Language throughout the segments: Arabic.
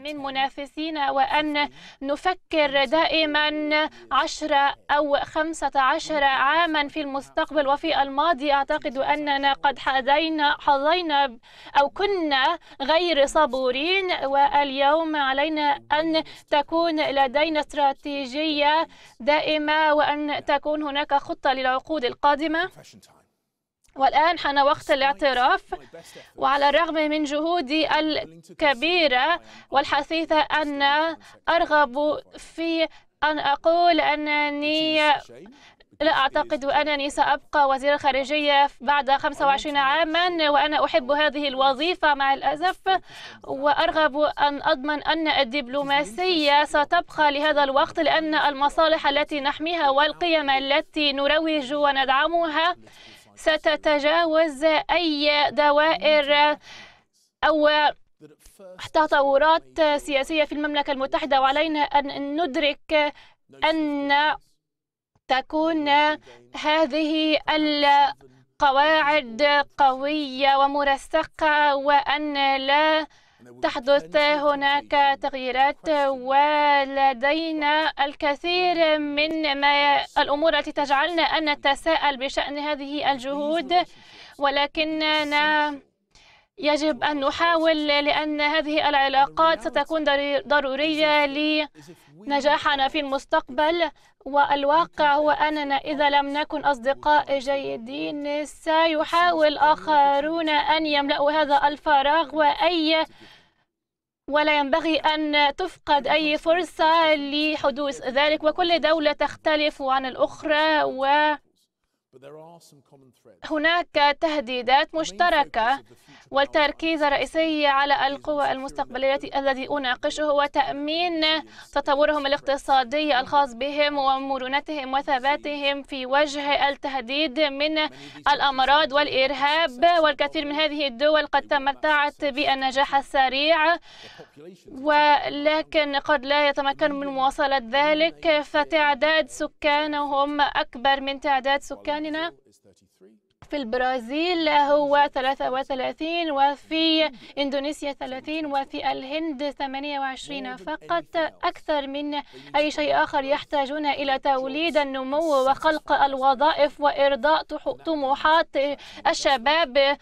من منافسينا وأن نفكر دائما عشرة أو خمسة عشر عاما في المستقبل وفي الماضي أعتقد أننا قد حظينا حظينا أو كنا غير صبورين واليوم علينا أن تكون لدينا استراتيجية دائمة وأن تكون هناك خطة للعقود القادمة والآن حان وقت الاعتراف وعلى الرغم من جهودي الكبيرة والحثيثة أنا أرغب في أن أقول أنني لا أعتقد أنني سأبقى وزير الخارجية بعد 25 عاما وأنا أحب هذه الوظيفة مع الأسف وأرغب أن أضمن أن الدبلوماسية ستبقى لهذا الوقت لأن المصالح التي نحميها والقيم التي نروج وندعمها ستتجاوز أي دوائر أو تطورات سياسية في المملكة المتحدة وعلينا أن ندرك أن تكون هذه القواعد قوية ومرسقة وأن لا تحدث هناك تغييرات ولدينا الكثير من ما الأمور التي تجعلنا أن نتساءل بشأن هذه الجهود ولكننا يجب أن نحاول لأن هذه العلاقات ستكون ضرورية لنجاحنا في المستقبل والواقع هو أننا إذا لم نكن أصدقاء جيدين سيحاول آخرون أن يملأوا هذا الفراغ وأي ولا ينبغي أن تفقد أي فرصة لحدوث ذلك وكل دولة تختلف عن الأخرى و هناك تهديدات مشتركة والتركيز الرئيسي على القوى المستقبلية الذي أناقشه هو تأمين تطورهم الاقتصادي الخاص بهم ومرونتهم وثباتهم في وجه التهديد من الأمراض والإرهاب والكثير من هذه الدول قد تمتعت بالنجاح السريع ولكن قد لا يتمكنوا من مواصلة ذلك فتعداد سكانهم أكبر من تعداد سكاننا في البرازيل هو 33 وفي إندونيسيا 30 وفي الهند 28 فقط أكثر من أي شيء آخر يحتاجون إلى توليد النمو وخلق الوظائف وإرضاء طموحات الشباب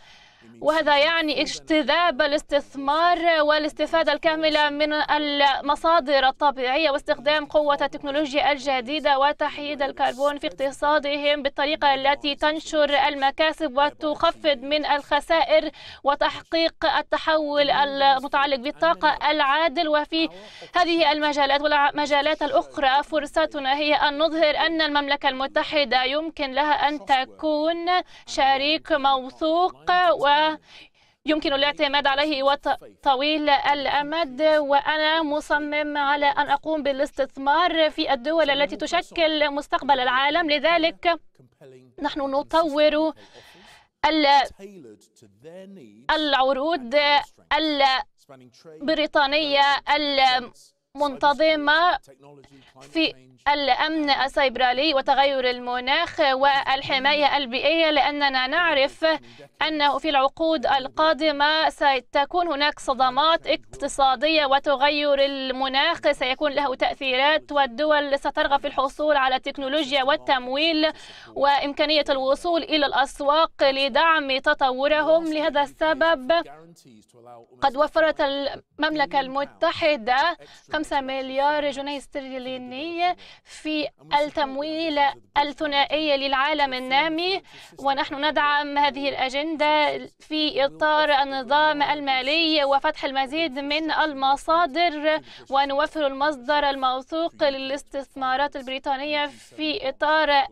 وهذا يعني اجتذاب الاستثمار والاستفادة الكاملة من المصادر الطبيعية واستخدام قوة التكنولوجيا الجديدة وتحييد الكربون في اقتصادهم بالطريقة التي تنشر المكاسب وتخفض من الخسائر وتحقيق التحول المتعلق بالطاقة العادل وفي هذه المجالات والمجالات الأخرى فرصتنا هي أن نظهر أن المملكة المتحدة يمكن لها أن تكون شريك موثوق و يمكن الاعتماد عليه طويل الأمد وأنا مصمم على أن أقوم بالاستثمار في الدول التي تشكل مستقبل العالم لذلك نحن نطور العروض البريطانية منتظمة في الأمن السيبرالي وتغير المناخ والحماية البيئية لأننا نعرف أنه في العقود القادمة ستكون هناك صدمات اقتصادية وتغير المناخ سيكون له تأثيرات والدول سترغب في الحصول على التكنولوجيا والتمويل وإمكانية الوصول إلى الأسواق لدعم تطورهم لهذا السبب قد وفرت المملكة المتحدة 5 مليار جنيه استرليني في التمويل الثنائي للعالم النامي ونحن ندعم هذه الأجندة في إطار النظام المالي وفتح المزيد من المصادر ونوفر المصدر الموثوق للاستثمارات البريطانية في إطار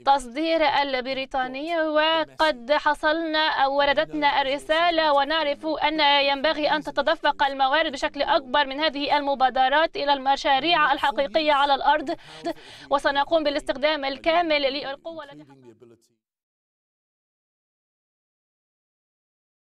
التصدير البريطاني وقد حصلنا أو وردتنا الرسالة ونعرف أن ينبغي أن تتدفق الموارد بشكل أكبر من هذه المبادرة المبادرات إلى المشاريع الحقيقية على الأرض وسنقوم بالاستخدام الكامل للقوة التي